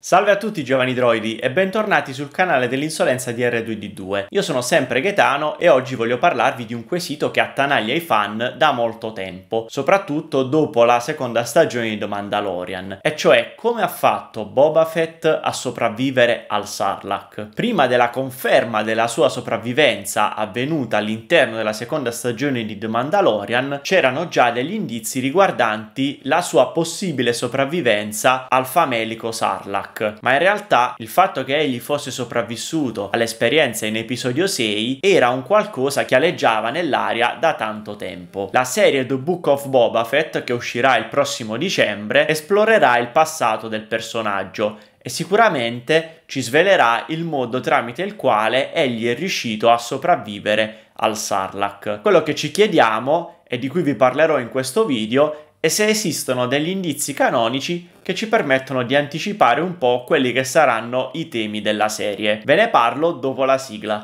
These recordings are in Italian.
Salve a tutti giovani droidi e bentornati sul canale dell'insolenza di R2D2. Io sono sempre Gaetano e oggi voglio parlarvi di un quesito che attanaglia i fan da molto tempo, soprattutto dopo la seconda stagione di The Mandalorian, e cioè come ha fatto Boba Fett a sopravvivere al Sarlacc. Prima della conferma della sua sopravvivenza avvenuta all'interno della seconda stagione di The Mandalorian, c'erano già degli indizi riguardanti la sua possibile sopravvivenza al famelico Sarlacc Stark, ma in realtà il fatto che egli fosse sopravvissuto all'esperienza in episodio 6 era un qualcosa che aleggiava nell'aria da tanto tempo. La serie The Book of Boba Fett, che uscirà il prossimo dicembre, esplorerà il passato del personaggio e sicuramente ci svelerà il modo tramite il quale egli è riuscito a sopravvivere al Sarlacc. Quello che ci chiediamo e di cui vi parlerò in questo video e se esistono degli indizi canonici che ci permettono di anticipare un po' quelli che saranno i temi della serie. Ve ne parlo dopo la sigla.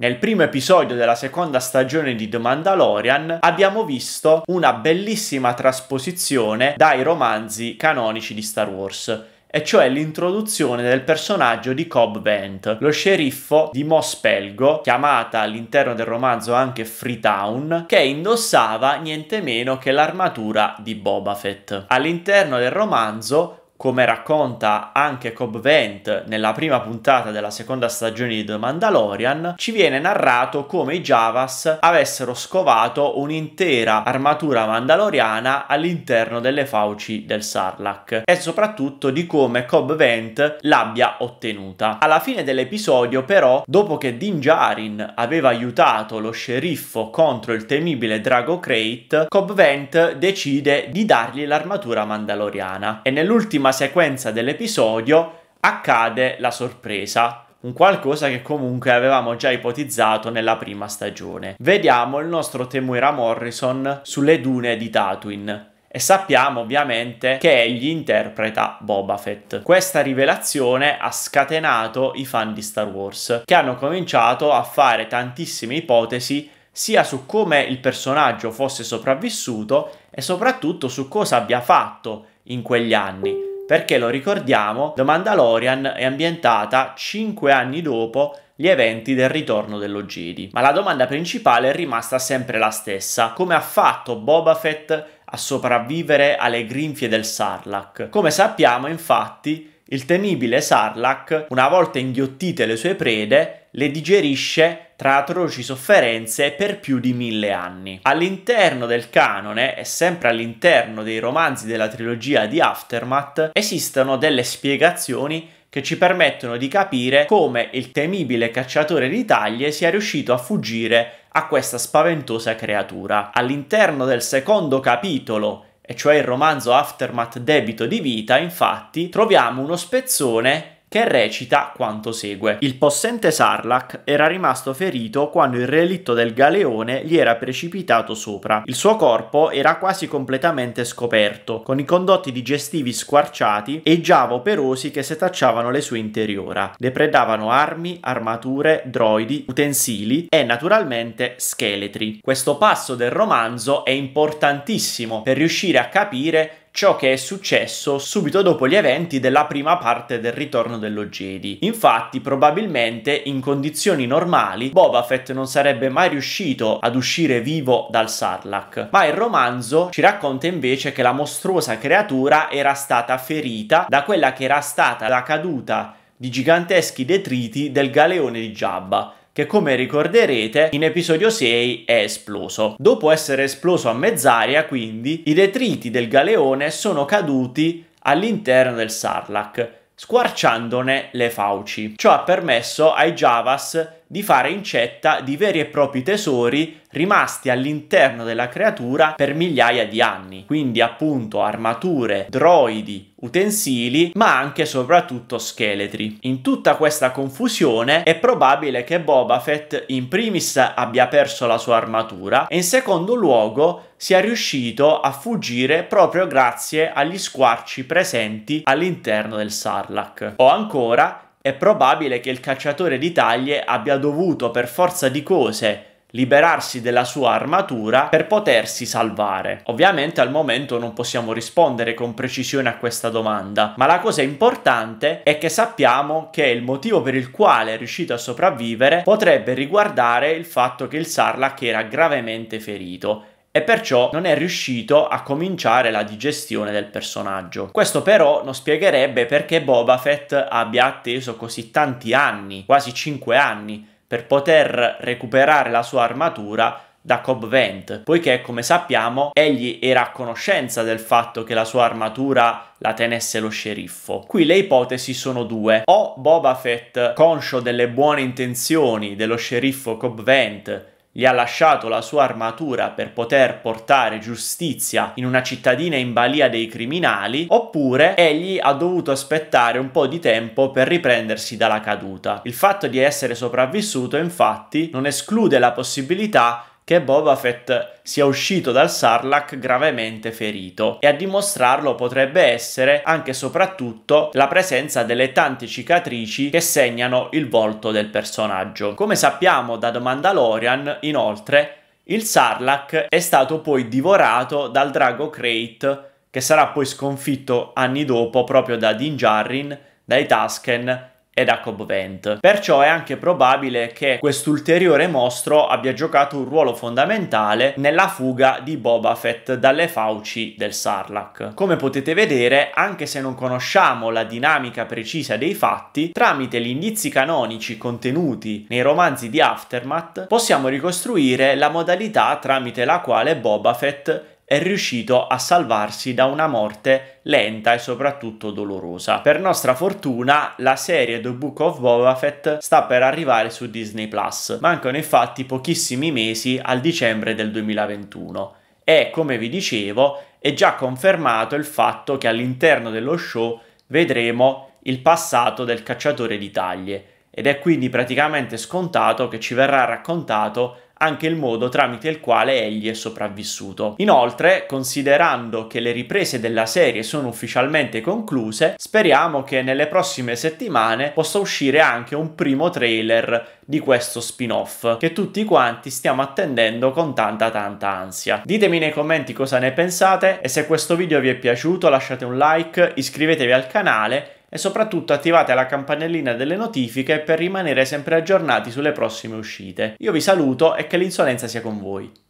Nel primo episodio della seconda stagione di The Mandalorian abbiamo visto una bellissima trasposizione dai romanzi canonici di Star Wars e cioè l'introduzione del personaggio di Cobb Vent, lo sceriffo di Moss Pelgo, chiamata all'interno del romanzo anche Freetown, che indossava niente meno che l'armatura di Boba Fett. All'interno del romanzo come racconta anche Cobb Vent nella prima puntata della seconda stagione di The Mandalorian, ci viene narrato come i Javas avessero scovato un'intera armatura mandaloriana all'interno delle fauci del Sarlacc e soprattutto di come Cobb Vent l'abbia ottenuta. Alla fine dell'episodio però, dopo che Din Djarin aveva aiutato lo sceriffo contro il temibile Drago Crate, Cobb Vent decide di dargli l'armatura mandaloriana e nell'ultima insomma sequenza dell'episodio accade la sorpresa, un qualcosa che comunque avevamo già ipotizzato nella prima stagione. Vediamo il nostro Temuera Morrison sulle dune di Tatooine e sappiamo ovviamente che egli interpreta Boba Fett. Questa rivelazione ha scatenato i fan di Star Wars che hanno cominciato a fare tantissime ipotesi sia su come il personaggio fosse sopravvissuto e soprattutto su cosa abbia fatto in quegli anni perché lo ricordiamo, The Mandalorian è ambientata 5 anni dopo gli eventi del ritorno dello Jedi. Ma la domanda principale è rimasta sempre la stessa, come ha fatto Boba Fett a sopravvivere alle grinfie del Sarlacc? Come sappiamo infatti il temibile Sarlacc, una volta inghiottite le sue prede, le digerisce tra atroci sofferenze per più di mille anni. All'interno del canone, e sempre all'interno dei romanzi della trilogia di Aftermath, esistono delle spiegazioni che ci permettono di capire come il temibile cacciatore di taglie sia riuscito a fuggire a questa spaventosa creatura. All'interno del secondo capitolo e cioè il romanzo Aftermath Debito di Vita, infatti, troviamo uno spezzone che recita quanto segue. Il possente Sarlacc era rimasto ferito quando il relitto del galeone gli era precipitato sopra. Il suo corpo era quasi completamente scoperto, con i condotti digestivi squarciati e i già operosi che setacciavano le sue interiora. Depredavano armi, armature, droidi, utensili e naturalmente scheletri. Questo passo del romanzo è importantissimo per riuscire a capire ciò che è successo subito dopo gli eventi della prima parte del ritorno dello Jedi. Infatti, probabilmente in condizioni normali Boba Fett non sarebbe mai riuscito ad uscire vivo dal Sarlacc, ma il romanzo ci racconta invece che la mostruosa creatura era stata ferita da quella che era stata la caduta di giganteschi detriti del galeone di Jabba che come ricorderete in episodio 6 è esploso. Dopo essere esploso a mezz'aria, quindi, i detriti del galeone sono caduti all'interno del Sarlacc, squarciandone le fauci. Ciò ha permesso ai Javas di fare incetta di veri e propri tesori rimasti all'interno della creatura per migliaia di anni, quindi appunto armature, droidi, utensili, ma anche e soprattutto scheletri. In tutta questa confusione è probabile che Boba Fett in primis abbia perso la sua armatura e in secondo luogo sia riuscito a fuggire proprio grazie agli squarci presenti all'interno del Sarlacc. O ancora è probabile che il cacciatore di taglie abbia dovuto per forza di cose liberarsi della sua armatura per potersi salvare. Ovviamente al momento non possiamo rispondere con precisione a questa domanda, ma la cosa importante è che sappiamo che il motivo per il quale è riuscito a sopravvivere potrebbe riguardare il fatto che il Sarlacc era gravemente ferito e perciò non è riuscito a cominciare la digestione del personaggio. Questo però non spiegherebbe perché Boba Fett abbia atteso così tanti anni, quasi 5 anni, per poter recuperare la sua armatura da Cobb Vent, poiché come sappiamo egli era a conoscenza del fatto che la sua armatura la tenesse lo sceriffo. Qui le ipotesi sono due. O Boba Fett, conscio delle buone intenzioni dello sceriffo Cobb Vent, gli ha lasciato la sua armatura per poter portare giustizia in una cittadina in balia dei criminali, oppure egli ha dovuto aspettare un po' di tempo per riprendersi dalla caduta. Il fatto di essere sopravvissuto infatti non esclude la possibilità che Boba Fett sia uscito dal Sarlacc gravemente ferito e a dimostrarlo potrebbe essere anche e soprattutto la presenza delle tante cicatrici che segnano il volto del personaggio. Come sappiamo da The Mandalorian, inoltre, il Sarlacc è stato poi divorato dal drago Krayt, che sarà poi sconfitto anni dopo proprio da Din Djarin, dai Tusken ed a Cobvent. Perciò è anche probabile che quest'ulteriore mostro abbia giocato un ruolo fondamentale nella fuga di Boba Fett dalle fauci del Sarlacc. Come potete vedere, anche se non conosciamo la dinamica precisa dei fatti, tramite gli indizi canonici contenuti nei romanzi di Aftermath possiamo ricostruire la modalità tramite la quale Boba Fett è riuscito a salvarsi da una morte lenta e soprattutto dolorosa. Per nostra fortuna, la serie The Book of Boba Fett sta per arrivare su Disney Plus. Mancano infatti pochissimi mesi al dicembre del 2021 e, come vi dicevo, è già confermato il fatto che all'interno dello show vedremo il passato del cacciatore di taglie ed è quindi praticamente scontato che ci verrà raccontato anche il modo tramite il quale egli è sopravvissuto. Inoltre, considerando che le riprese della serie sono ufficialmente concluse, speriamo che nelle prossime settimane possa uscire anche un primo trailer di questo spin-off che tutti quanti stiamo attendendo con tanta tanta ansia. Ditemi nei commenti cosa ne pensate e se questo video vi è piaciuto lasciate un like, iscrivetevi al canale e soprattutto attivate la campanellina delle notifiche per rimanere sempre aggiornati sulle prossime uscite. Io vi saluto e che l'insolenza sia con voi.